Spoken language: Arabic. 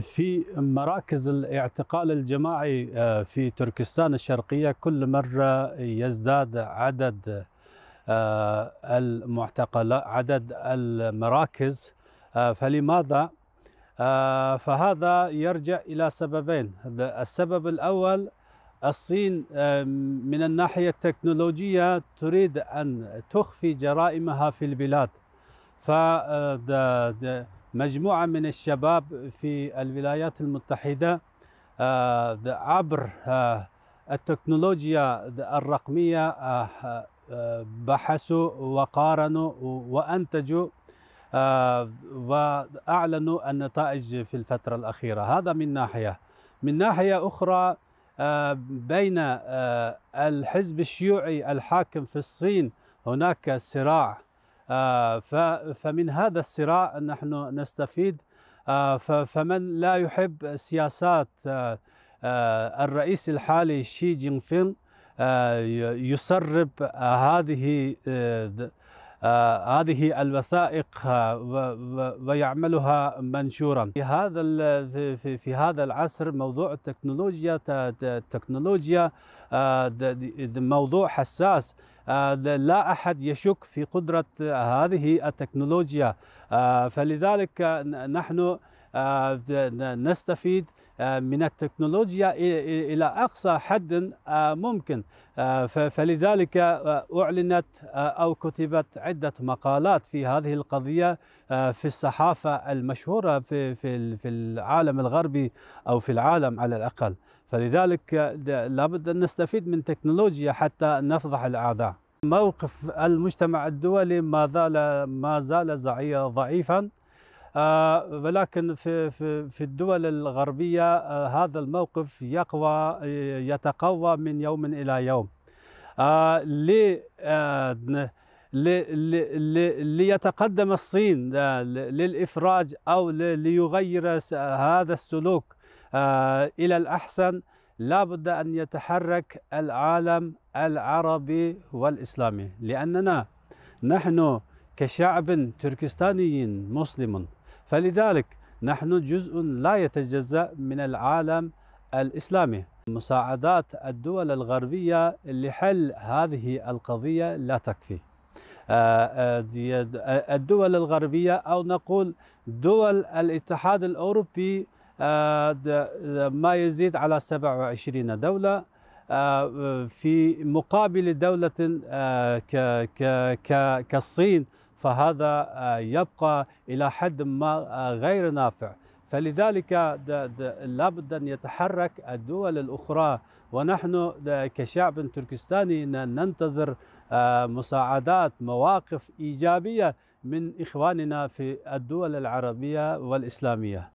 في مراكز الاعتقال الجماعي آه، في تركستان الشرقية كل مرة يزداد عدد آه، المعتقلات عدد المراكز آه، فلماذا؟ فهذا يرجع إلى سببين السبب الأول الصين من الناحية التكنولوجية تريد أن تخفي جرائمها في البلاد ف مجموعة من الشباب في الولايات المتحدة آه، عبر آه، التكنولوجيا الرقمية آه، بحثوا وقارنوا وأنتجوا وأعلنوا النتائج في الفترة الأخيرة هذا من ناحية من ناحية أخرى بين الحزب الشيوعي الحاكم في الصين هناك صراع آه، فمن هذا الصراع نحن نستفيد آه، فمن لا يحب سياسات آه، الرئيس الحالي شي جينفين يسرب هذه آه، هذه الوثائق آه، ويعملها منشورا في هذا في هذا العصر موضوع التكنولوجيا التكنولوجيا آه، موضوع حساس لا احد يشك في قدره هذه التكنولوجيا فلذلك نحن نستفيد آه، من التكنولوجيا إلى أقصى حد آه، ممكن آه، فلذلك أعلنت أو كتبت عدة مقالات في هذه القضية في الصحافة المشهورة في في العالم الغربي أو في العالم على الأقل فلذلك لابد أن نستفيد من تكنولوجيا حتى نفضح الأعداء موقف المجتمع الدولي ما زال ما زال ضعيفا آه، ولكن في في في الدول الغربيه آه، هذا الموقف يقوى يتقوى من يوم الى يوم آه، ليتقدم الصين للافراج او ليغير هذا السلوك الى الاحسن لابد ان يتحرك العالم العربي والاسلامي لاننا نحن كشعب تركستاني مسلم فلذلك نحن جزء لا يتجزأ من العالم الإسلامي مساعدات الدول الغربية لحل هذه القضية لا تكفي آه، آه، الدول الغربية أو نقول دول الاتحاد الأوروبي آه، ما يزيد على 27 دولة في مقابل دولة كالصين فهذا آه، يبقى إلى حد ما آه، غير نافع فلذلك لابد أن يتحرك الدول الأخرى ونحن آه، كشعب تركستاني ننتظر مساعدات مواقف إيجابية من إخواننا في الدول العربية والإسلامية